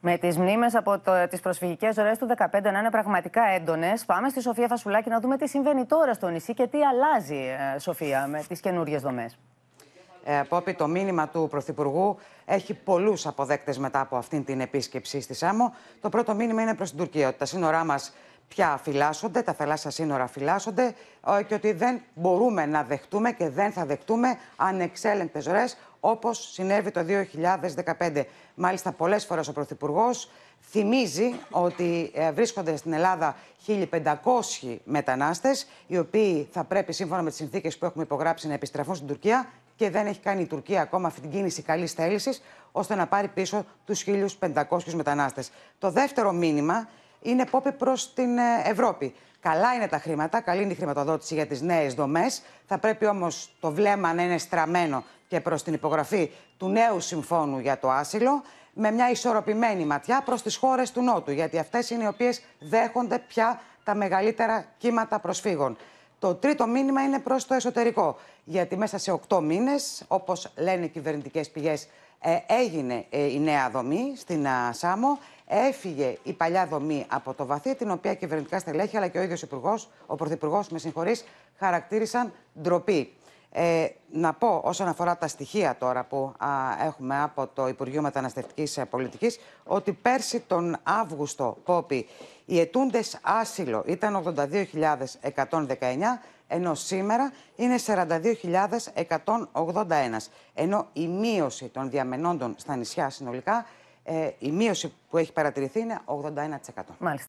Με τις μνήμες από τις προσφυγικές ροές του 2015 να είναι πραγματικά έντονες, πάμε στη Σοφία Φασουλάκη να δούμε τι συμβαίνει τώρα στο νησί και τι αλλάζει, ε, Σοφία, με τις καινούριες δομές. Ε, Πόπι, το μήνυμα του Πρωθυπουργού έχει πολλούς αποδέκτες μετά από αυτήν την επίσκεψη στη Σάμο. Το πρώτο μήνυμα είναι προς την Τουρκία, ότι τα σύνορά μα πια φυλάσσονται, τα θαλάσσια σύνορα φυλάσσονται ε, και ότι δεν μπορούμε να δεχτούμε και δεν θα δεχτούμε ανεξέλεγκτες ροές όπως συνέβη το 2015. Μάλιστα πολλές φορές ο Πρωθυπουργός θυμίζει ότι ε, βρίσκονται στην Ελλάδα 1.500 μετανάστες οι οποίοι θα πρέπει σύμφωνα με τις συνθήκες που έχουμε υπογράψει να επιστραφούν στην Τουρκία και δεν έχει κάνει η Τουρκία ακόμα αυτή την κίνηση καλής θέλησης ώστε να πάρει πίσω τους 1.500 μετανάστες. Το δεύτερο μήνυμα είναι πόπε προς την ε, Ευρώπη. Καλά είναι τα χρήματα, καλή είναι η χρηματοδότηση για τις νέες δομές. Θα πρέπει όμως το βλέμμα να είναι στραμμένο και προς την υπογραφή του νέου συμφώνου για το άσυλο, με μια ισορροπημένη ματιά προς τις χώρες του Νότου, γιατί αυτές είναι οι οποίες δέχονται πια τα μεγαλύτερα κύματα προσφύγων. Το τρίτο μήνυμα είναι προς το εσωτερικό, γιατί μέσα σε οκτώ μήνες, όπως λένε οι κυβερνητικές πηγές, ε, έγινε ε, η νέα δομή στην Σάμο. Έφυγε η παλιά δομή από το βαθύ, την οποία κυβερνητικά στελέχη αλλά και ο ίδιος ο Πρωθυπουργός, με συγχωρείς, χαρακτήρισαν ντροπή. Ε, να πω όσον αφορά τα στοιχεία τώρα που έχουμε από το Υπουργείο Μεταναστευτικής ε, Πολιτικής ότι πέρσι τον Αύγουστο, Πόπη, οι ετούντες άσυλο ήταν 82.119 ενώ σήμερα είναι 42.181 ενώ η μείωση των διαμενόντων στα νησιά συνολικά ε, η μείωση που έχει παρατηρηθεί είναι 81%. Μάλιστα.